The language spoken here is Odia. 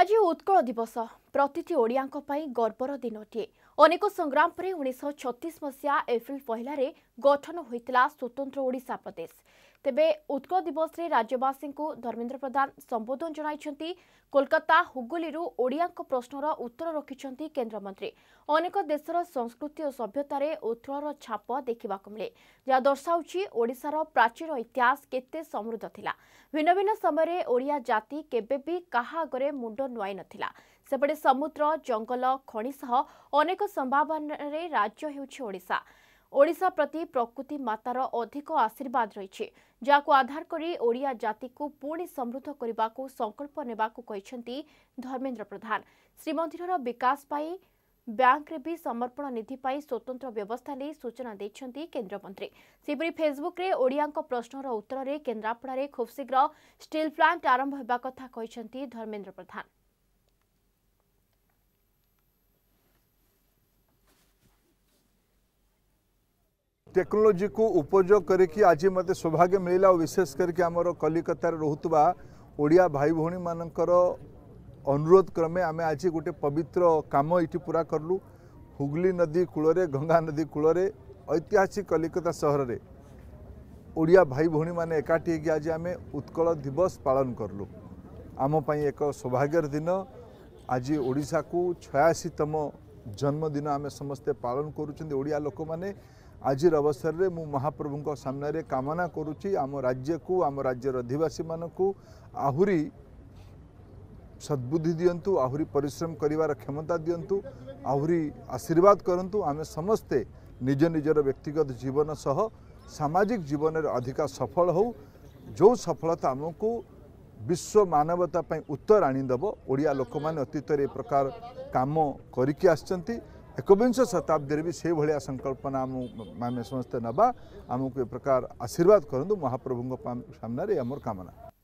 আজি উৎকଳ দিৱস ପ୍ରତିଟି ଓଡ଼ିଆଙ୍କ ପାଇଁ ଗର୍ବର ଦିନଟିଏ ଅନେକ ସଂଗ୍ରାମ ପରେ ଉଣେଇଶହ ଛତିଶ ମସିହା ଏପ୍ରିଲ ପହିଲାରେ ଗଠନ ହୋଇଥିଲା ସ୍ୱତନ୍ତ୍ର ଓଡ଼ିଶା ପ୍ରଦେଶ ତେବେ ଉତ୍କଳ ଦିବସରେ ରାଜ୍ୟବାସୀଙ୍କୁ ଧର୍ମେନ୍ଦ୍ର ପ୍ରଧାନ ସମ୍ବୋଧନ ଜଣାଇଛନ୍ତି କୋଲକାତା ହୁଗୁଲିରୁ ଓଡ଼ିଆଙ୍କ ପ୍ରଶ୍ନର ଉତ୍ତର ରଖିଛନ୍ତି କେନ୍ଦ୍ରମନ୍ତ୍ରୀ ଅନେକ ଦେଶର ସଂସ୍କୃତି ଓ ସଭ୍ୟତାରେ ଉତ୍କଳର ଛାପ ଦେଖିବାକୁ ମିଳେ ଯାହା ଦର୍ଶାଉଛି ଓଡ଼ିଶାର ପ୍ରାଚୀନ ଇତିହାସ କେତେ ସମୃଦ୍ଧ ଥିଲା ଭିନ୍ନ ଭିନ୍ନ ସମୟରେ ଓଡ଼ିଆ ଜାତି କେବେ ବି କାହା ଆଗରେ ମୁଣ୍ଡ ନୁଆଇ ସେପଟେ ସମୁଦ୍ର ଜଙ୍ଗଲ ଖଣି ସହ ଅନେକ ସମ୍ଭାବନାରେ ରାଜ୍ୟ ହେଉଛି ଓଡ଼ିଶା ଓଡ଼ିଶା ପ୍ରତି ପ୍ରକୃତି ମାତାର ଅଧିକ ଆଶୀର୍ବାଦ ରହିଛି ଯାହାକୁ ଆଧାର କରି ଓଡ଼ିଆ ଜାତିକୁ ପୁଣି ସମୃଦ୍ଧ କରିବାକୁ ସଂକଳ୍ପ ନେବାକୁ କହିଛନ୍ତି ଧର୍ମେନ୍ଦ୍ର ପ୍ରଧାନ ଶ୍ରୀମନ୍ଦିରର ବିକାଶ ପାଇଁ ବ୍ୟାଙ୍କରେ ବି ସମର୍ପଣ ନିଧି ପାଇଁ ସ୍ୱତନ୍ତ୍ର ବ୍ୟବସ୍ଥା ନେଇ ସୂଚନା ଦେଇଛନ୍ତି କେନ୍ଦ୍ରମନ୍ତ୍ରୀ ସେହିପରି ଫେସବୁକ୍ରେ ଓଡ଼ିଆଙ୍କ ପ୍ରଶ୍ନର ଉତ୍ତରରେ କେନ୍ଦ୍ରାପଡ଼ାରେ ଖୁବ୍ ଶୀଘ୍ର ଷ୍ଟିଲ୍ ପ୍ଲାଣ୍ଟ ଆରମ୍ଭ ହେବା କଥା କହିଛନ୍ତି ଧର୍ମେନ୍ଦ୍ର ପ୍ରଧାନ ଟେକ୍ନୋଲୋଜିକୁ ଉପଯୋଗ କରିକି ଆଜି ମୋତେ ସୌଭାଗ୍ୟ ମିଳିଲା ଆଉ ବିଶେଷ କରିକି ଆମର କଲିକତାରେ ରହୁଥିବା ଓଡ଼ିଆ ଭାଇ ଭଉଣୀମାନଙ୍କର ଅନୁରୋଧ କ୍ରମେ ଆମେ ଆଜି ଗୋଟେ ପବିତ୍ର କାମ ଏଇଠି ପୁରା କଲୁ ହୁଗୁଲି ନଦୀ କୂଳରେ ଗଙ୍ଗା ନଦୀ କୂଳରେ ଐତିହାସିକ କଲିକତା ସହରରେ ଓଡ଼ିଆ ଭାଇ ଭଉଣୀମାନେ ଏକାଠି ହେଇକି ଆଜି ଆମେ ଉତ୍କଳ ଦିବସ ପାଳନ କଲୁ ଆମ ପାଇଁ ଏକ ସୌଭାଗ୍ୟର ଦିନ ଆଜି ଓଡ଼ିଶାକୁ ଛୟାଅଶୀତମ ଜନ୍ମଦିନ ଆମେ ସମସ୍ତେ ପାଳନ କରୁଛନ୍ତି ଓଡ଼ିଆ ଲୋକମାନେ ଆଜିର ଅବସରରେ ମୁଁ ମହାପ୍ରଭୁଙ୍କ ସାମ୍ନାରେ କାମନା କରୁଛି ଆମ ରାଜ୍ୟକୁ ଆମ ରାଜ୍ୟର ଅଧିବାସୀମାନଙ୍କୁ ଆହୁରି ସଦ୍ବୁଦ୍ଧି ଦିଅନ୍ତୁ ଆହୁରି ପରିଶ୍ରମ କରିବାର କ୍ଷମତା ଦିଅନ୍ତୁ ଆହୁରି ଆଶୀର୍ବାଦ କରନ୍ତୁ ଆମେ ସମସ୍ତେ ନିଜ ନିଜର ବ୍ୟକ୍ତିଗତ ଜୀବନ ସହ ସାମାଜିକ ଜୀବନରେ ଅଧିକା ସଫଳ ହେଉ ଯେଉଁ ସଫଳତା ଆମକୁ ବିଶ୍ୱ ମାନବତା ପାଇଁ ଉତ୍ତର ଆଣିଦେବ ଓଡ଼ିଆ ଲୋକମାନେ ଅତୀତରେ ଏ ପ୍ରକାର କାମ କରିକି ଆସିଛନ୍ତି एकविंश शताब्दी भी से भाया संकल्पना आम समस्ते नवा आमको ए प्रकार आशीर्वाद करूँ तो महाप्रभु सामने आमर कामना